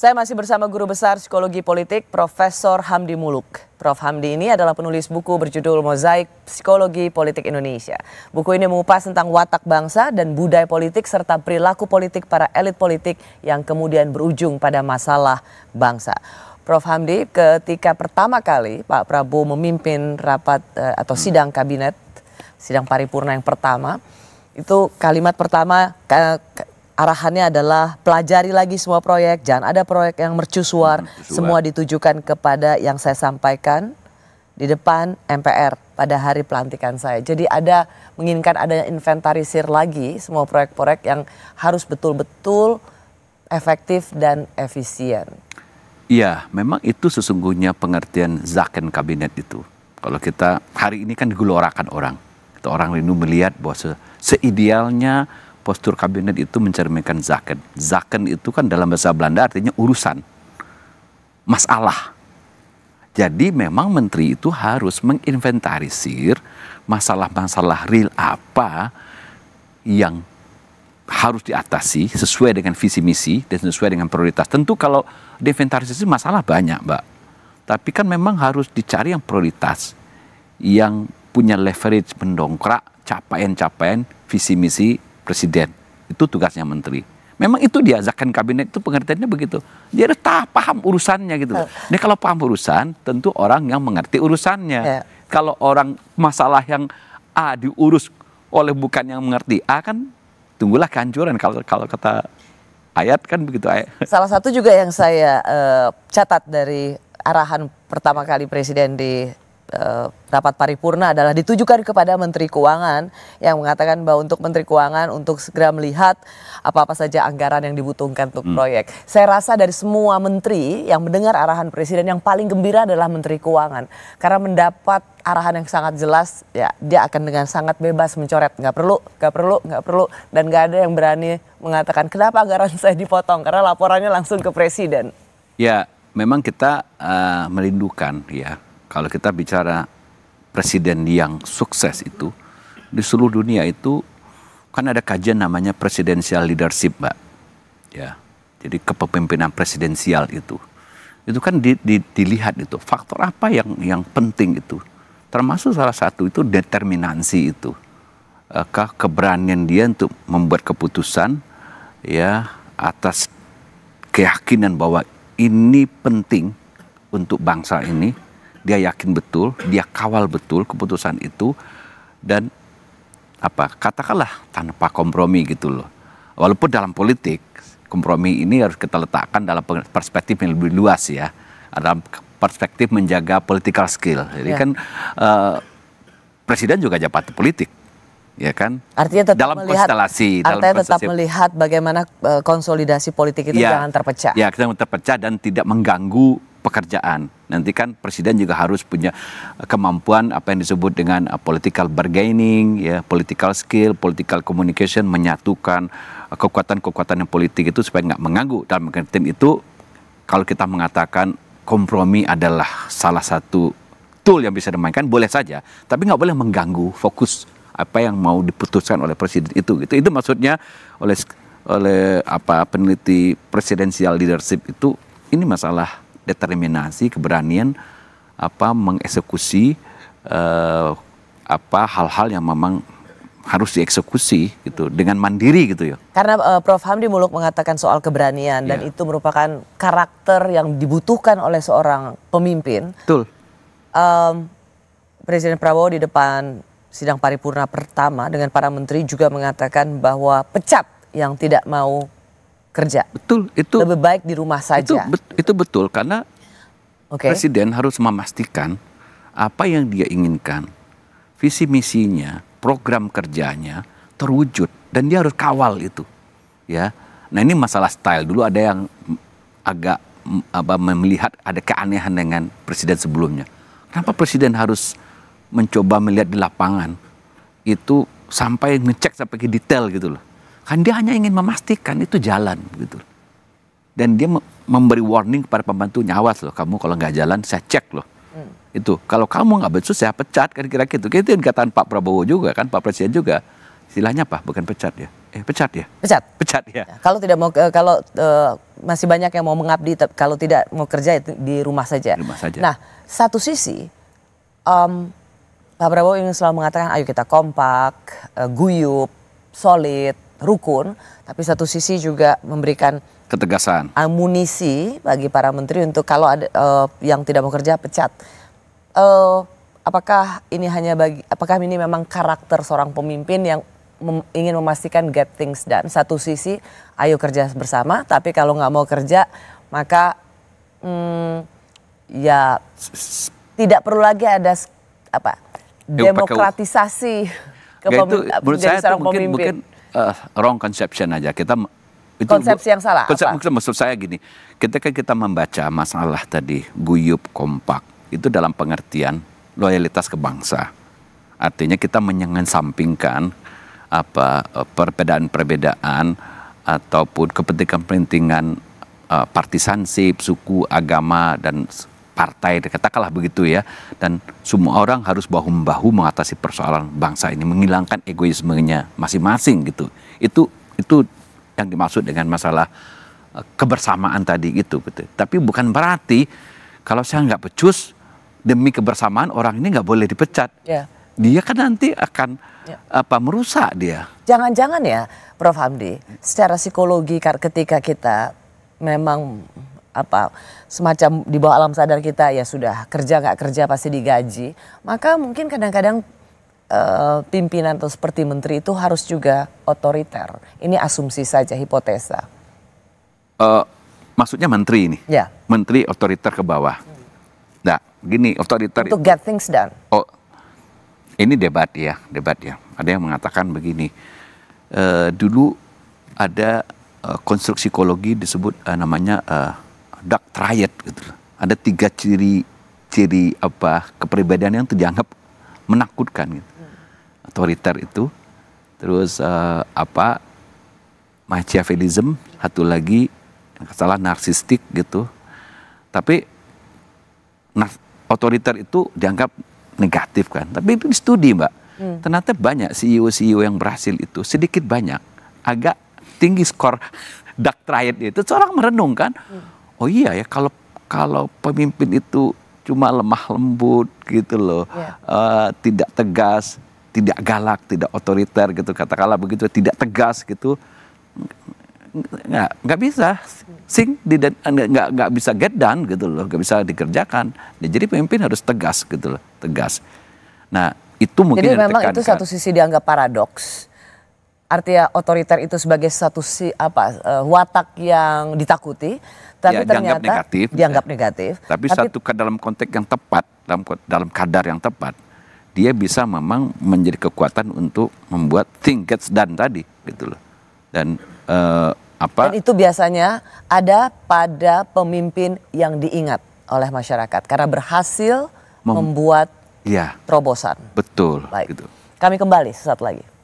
Saya masih bersama Guru Besar Psikologi Politik Profesor Hamdi Muluk. Prof Hamdi ini adalah penulis buku berjudul Mozaik Psikologi Politik Indonesia. Buku ini mengupas tentang watak bangsa dan budaya politik serta perilaku politik para elit politik yang kemudian berujung pada masalah bangsa. Prof Hamdi, ketika pertama kali Pak Prabowo memimpin rapat eh, atau hmm. sidang kabinet, sidang paripurna yang pertama, itu kalimat pertama arahannya adalah pelajari lagi semua proyek, jangan ada proyek yang mercusuar, mercusuar. semua ditujukan kepada yang saya sampaikan di depan MPR pada hari pelantikan saya. Jadi ada menginginkan ada inventarisir lagi semua proyek-proyek yang harus betul-betul efektif dan efisien. Iya, memang itu sesungguhnya pengertian zaken kabinet itu. Kalau kita hari ini kan digelorakan orang, kita orang rindu melihat bahwa se seidealnya postur kabinet itu mencerminkan zaken. Zaken itu kan dalam bahasa Belanda artinya urusan, masalah. Jadi memang menteri itu harus menginventarisir masalah-masalah real apa yang harus diatasi sesuai dengan visi misi dan sesuai dengan prioritas. Tentu kalau diinventarisasi masalah banyak, Mbak. Tapi kan memang harus dicari yang prioritas yang punya leverage mendongkrak capaian-capaian visi misi presiden. Itu tugasnya menteri. Memang itu diazakan kabinet itu pengertiannya begitu. Dia harus tak paham urusannya gitu. ini kalau paham urusan, tentu orang yang mengerti urusannya. Yeah. Kalau orang masalah yang A diurus oleh bukan yang mengerti A kan tunggulah kehancuran kalau kalau kata ayat kan begitu ayat. Salah satu juga yang saya uh, catat dari arahan pertama kali presiden di uh, rapat paripurna adalah ditujukan kepada Menteri Keuangan yang mengatakan bahwa untuk Menteri Keuangan untuk segera melihat apa-apa saja anggaran yang dibutuhkan untuk hmm. proyek. Saya rasa dari semua menteri yang mendengar arahan presiden yang paling gembira adalah Menteri Keuangan karena mendapat arahan yang sangat jelas ya dia akan dengan sangat bebas mencoret nggak perlu nggak perlu nggak perlu dan nggak ada yang berani mengatakan kenapa anggaran saya dipotong karena laporannya langsung ke presiden. Ya memang kita uh, merindukan ya kalau kita bicara presiden yang sukses itu di seluruh dunia itu kan ada kajian namanya presidensial leadership, Mbak. Ya. Jadi kepemimpinan presidensial itu. Itu kan di, di, dilihat itu faktor apa yang yang penting itu. Termasuk salah satu itu determinansi itu. kah keberanian dia untuk membuat keputusan ya atas keyakinan bahwa ini penting untuk bangsa ini dia yakin betul, dia kawal betul keputusan itu dan apa katakanlah tanpa kompromi gitu loh. Walaupun dalam politik kompromi ini harus kita letakkan dalam perspektif yang lebih luas ya, dalam perspektif menjaga political skill. Jadi ya. kan uh, presiden juga jabatan politik ya kan? Artinya tetap dalam melihat, konstelasi, artinya dalam tetap melihat bagaimana eh, konsolidasi politik itu ya, jangan terpecah. Ya, kita terpecah dan tidak mengganggu pekerjaan. Nanti kan presiden juga harus punya eh, kemampuan apa yang disebut dengan eh, political bargaining, ya, political skill, political communication, menyatukan eh, kekuatan-kekuatan yang politik itu supaya nggak mengganggu. Dalam tim itu, kalau kita mengatakan kompromi adalah salah satu tool yang bisa dimainkan, boleh saja, tapi nggak boleh mengganggu fokus apa yang mau diputuskan oleh presiden itu. gitu itu maksudnya oleh oleh apa peneliti presidensial leadership itu ini masalah determinasi, keberanian apa mengeksekusi uh, apa hal-hal yang memang harus dieksekusi gitu dengan mandiri gitu ya. Karena uh, Prof Hamdi Muluk mengatakan soal keberanian yeah. dan iya. itu merupakan karakter yang dibutuhkan oleh seorang pemimpin. Betul. Um, Presiden Prabowo di depan sidang paripurna pertama dengan para menteri juga mengatakan bahwa pecat yang tidak mau kerja. Betul, itu lebih baik di rumah saja. Itu, itu betul karena okay. presiden harus memastikan apa yang dia inginkan, visi misinya, program kerjanya terwujud dan dia harus kawal itu, ya. Nah ini masalah style dulu ada yang agak apa melihat ada keanehan dengan presiden sebelumnya. Kenapa presiden harus mencoba melihat di lapangan itu sampai ngecek sampai ke detail gitu loh Kan dia hanya ingin memastikan itu jalan gitu. Dan dia memberi warning kepada pembantunya, awas loh kamu kalau nggak jalan saya cek loh. Hmm. Itu kalau kamu nggak betul saya pecat kan kira-kira gitu. Itu yang dikatakan Pak Prabowo juga kan, Pak Presiden juga. istilahnya apa? Bukan pecat ya. Eh pecat ya. Pecat. Pecat ya. ya kalau tidak mau kalau eh, masih banyak yang mau mengabdi kalau tidak mau kerja di rumah saja. Di rumah saja. Nah, satu sisi um, Pak Prabowo ingin selalu mengatakan ayo kita kompak, eh, guyup, solid, rukun, tapi satu sisi juga memberikan ketegasan, amunisi bagi para menteri untuk kalau ada uh, yang tidak mau kerja pecat. Uh, apakah ini hanya bagi, apakah ini memang karakter seorang pemimpin yang mem, ingin memastikan get things done? Satu sisi, ayo kerja bersama, tapi kalau nggak mau kerja, maka hmm, ya tidak perlu lagi ada apa eh, demokratisasi itu menurut saya itu mungkin, pemimpin. mungkin uh, wrong conception aja. Kita itu, konsepsi yang salah. Konsep, apa? Maksud saya gini, ketika kita membaca masalah tadi guyup kompak itu dalam pengertian loyalitas ke bangsa. Artinya kita menyengan-sampingkan apa eh, perbedaan-perbedaan ataupun kepentingan-kepentingan uh, partisansip, suku, agama dan partai, katakanlah begitu ya. Dan semua orang harus bahu-membahu mengatasi persoalan bangsa ini, menghilangkan egoismenya masing-masing gitu. Itu itu yang dimaksud dengan masalah eh, kebersamaan tadi itu gitu. Tapi bukan berarti kalau saya nggak pecus demi kebersamaan orang ini nggak boleh dipecat. Ya. Dia kan nanti akan ya. apa merusak dia. Jangan-jangan ya, Prof Hamdi, secara psikologi ketika kita memang apa semacam di bawah alam sadar kita ya sudah kerja nggak kerja pasti digaji maka mungkin kadang-kadang uh, pimpinan atau seperti menteri itu harus juga otoriter ini asumsi saja hipotesa uh, maksudnya menteri ini yeah. menteri otoriter ke bawah nah gini otoriter untuk get things done oh ini debat ya debat ya ada yang mengatakan begini uh, dulu ada uh, konstruksi psikologi disebut uh, namanya uh, dark triad gitu. Ada tiga ciri ciri apa kepribadian yang dianggap menakutkan gitu. Otoriter itu terus uh, apa Machiavellism satu lagi salah narsistik gitu. Tapi otoriter itu dianggap negatif kan. Tapi itu di studi, Mbak. Hmm. Ternyata banyak CEO-CEO yang berhasil itu sedikit banyak agak tinggi skor dark triad itu seorang merenung kan. Hmm oh iya ya kalau kalau pemimpin itu cuma lemah lembut gitu loh, yeah. Iya. uh, tidak tegas, tidak galak, tidak otoriter gitu katakanlah begitu, tidak tegas gitu, nggak nggak bisa sing nggak nggak bisa get done gitu loh, nggak bisa dikerjakan. Nah, jadi pemimpin harus tegas gitu loh, tegas. Nah itu mungkin jadi memang itu satu sisi dianggap paradoks artinya otoriter itu sebagai satu si apa uh, watak yang ditakuti tapi ya, ternyata ya. dianggap negatif dianggap ya. negatif tapi, tapi satu dalam konteks yang tepat dalam dalam kadar yang tepat dia bisa memang menjadi kekuatan untuk membuat tingkat gets done tadi gitu loh dan uh, apa dan itu biasanya ada pada pemimpin yang diingat oleh masyarakat karena berhasil Mem membuat ya, terobosan betul Baik. gitu kami kembali sesaat lagi